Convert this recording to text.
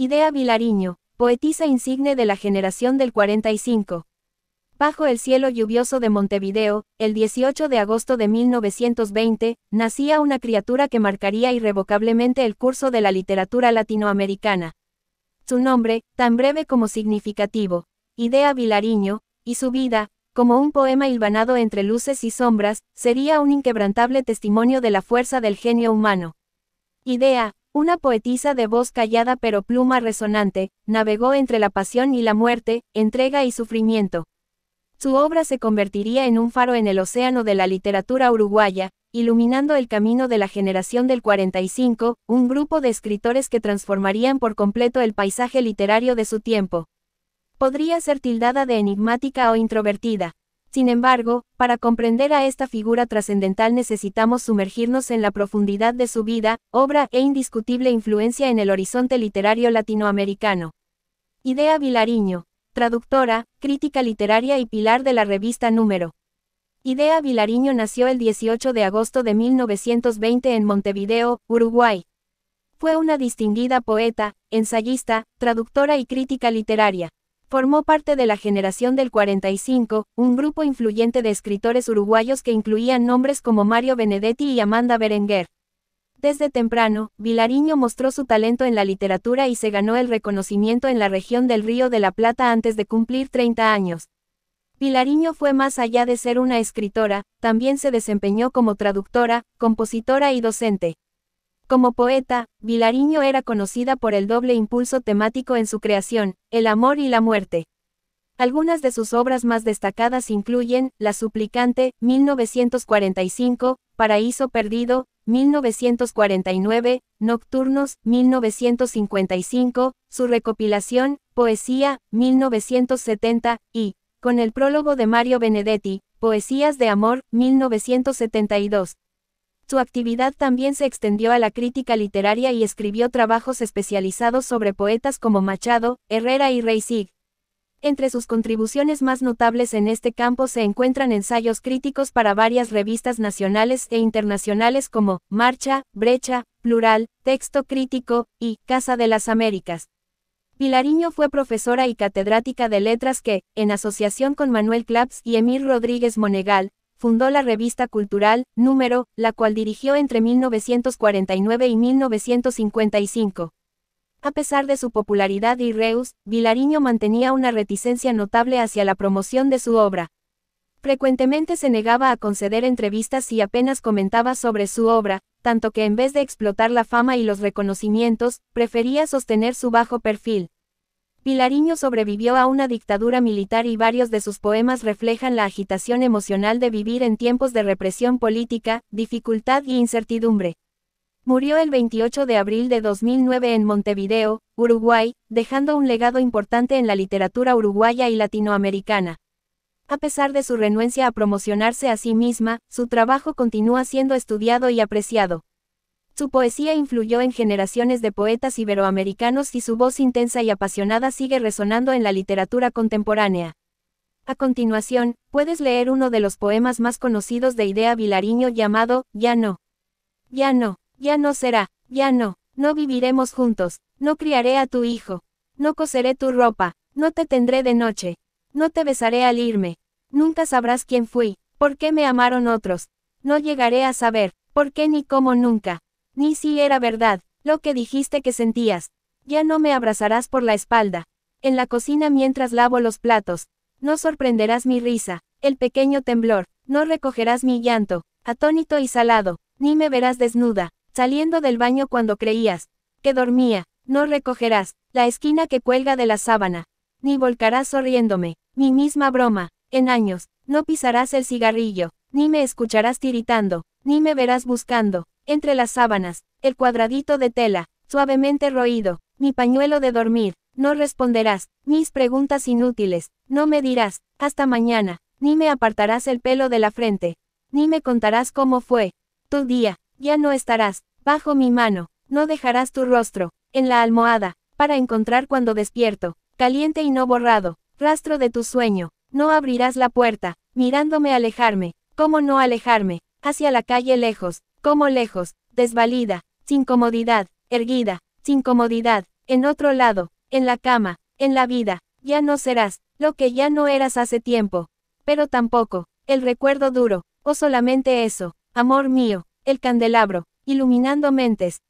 Idea Vilariño, poetisa insigne de la generación del 45. Bajo el cielo lluvioso de Montevideo, el 18 de agosto de 1920, nacía una criatura que marcaría irrevocablemente el curso de la literatura latinoamericana. Su nombre, tan breve como significativo, Idea Vilariño, y su vida, como un poema hilvanado entre luces y sombras, sería un inquebrantable testimonio de la fuerza del genio humano. Idea, una poetisa de voz callada pero pluma resonante, navegó entre la pasión y la muerte, entrega y sufrimiento. Su obra se convertiría en un faro en el océano de la literatura uruguaya, iluminando el camino de la generación del 45, un grupo de escritores que transformarían por completo el paisaje literario de su tiempo. Podría ser tildada de enigmática o introvertida, sin embargo, para comprender a esta figura trascendental necesitamos sumergirnos en la profundidad de su vida, obra e indiscutible influencia en el horizonte literario latinoamericano. Idea Vilariño, traductora, crítica literaria y pilar de la revista Número. Idea Vilariño nació el 18 de agosto de 1920 en Montevideo, Uruguay. Fue una distinguida poeta, ensayista, traductora y crítica literaria. Formó parte de la generación del 45, un grupo influyente de escritores uruguayos que incluían nombres como Mario Benedetti y Amanda Berenguer. Desde temprano, Vilariño mostró su talento en la literatura y se ganó el reconocimiento en la región del Río de la Plata antes de cumplir 30 años. Vilariño fue más allá de ser una escritora, también se desempeñó como traductora, compositora y docente. Como poeta, Vilariño era conocida por el doble impulso temático en su creación, el amor y la muerte. Algunas de sus obras más destacadas incluyen La Suplicante, 1945, Paraíso Perdido, 1949, Nocturnos, 1955, su recopilación, Poesía, 1970, y, con el prólogo de Mario Benedetti, Poesías de Amor, 1972, su actividad también se extendió a la crítica literaria y escribió trabajos especializados sobre poetas como Machado, Herrera y Reisig. Entre sus contribuciones más notables en este campo se encuentran ensayos críticos para varias revistas nacionales e internacionales como Marcha, Brecha, Plural, Texto Crítico y Casa de las Américas. Pilariño fue profesora y catedrática de letras que, en asociación con Manuel Claps y Emir Rodríguez Monegal, fundó la revista cultural Número, la cual dirigió entre 1949 y 1955. A pesar de su popularidad y Reus, Vilariño mantenía una reticencia notable hacia la promoción de su obra. Frecuentemente se negaba a conceder entrevistas y apenas comentaba sobre su obra, tanto que en vez de explotar la fama y los reconocimientos, prefería sostener su bajo perfil. Pilariño sobrevivió a una dictadura militar y varios de sus poemas reflejan la agitación emocional de vivir en tiempos de represión política, dificultad y incertidumbre. Murió el 28 de abril de 2009 en Montevideo, Uruguay, dejando un legado importante en la literatura uruguaya y latinoamericana. A pesar de su renuencia a promocionarse a sí misma, su trabajo continúa siendo estudiado y apreciado. Su poesía influyó en generaciones de poetas iberoamericanos y su voz intensa y apasionada sigue resonando en la literatura contemporánea. A continuación, puedes leer uno de los poemas más conocidos de Idea Vilariño llamado Ya no. Ya no, ya no será, ya no, no viviremos juntos, no criaré a tu hijo, no coseré tu ropa, no te tendré de noche, no te besaré al irme, nunca sabrás quién fui, por qué me amaron otros, no llegaré a saber, por qué ni cómo nunca, ni si era verdad, lo que dijiste que sentías. Ya no me abrazarás por la espalda. En la cocina mientras lavo los platos. No sorprenderás mi risa, el pequeño temblor, no recogerás mi llanto, atónito y salado, ni me verás desnuda, saliendo del baño cuando creías que dormía, no recogerás la esquina que cuelga de la sábana, ni volcarás sonriéndome, mi misma broma, en años, no pisarás el cigarrillo, ni me escucharás tiritando, ni me verás buscando, entre las sábanas, el cuadradito de tela, suavemente roído, mi pañuelo de dormir, no responderás, mis preguntas inútiles, no me dirás, hasta mañana, ni me apartarás el pelo de la frente, ni me contarás cómo fue, tu día, ya no estarás, bajo mi mano, no dejarás tu rostro, en la almohada, para encontrar cuando despierto, caliente y no borrado, rastro de tu sueño, no abrirás la puerta, mirándome alejarme, cómo no alejarme, hacia la calle lejos, como lejos, desvalida, sin comodidad, erguida, sin comodidad, en otro lado, en la cama, en la vida, ya no serás, lo que ya no eras hace tiempo. Pero tampoco, el recuerdo duro, o solamente eso, amor mío, el candelabro, iluminando mentes,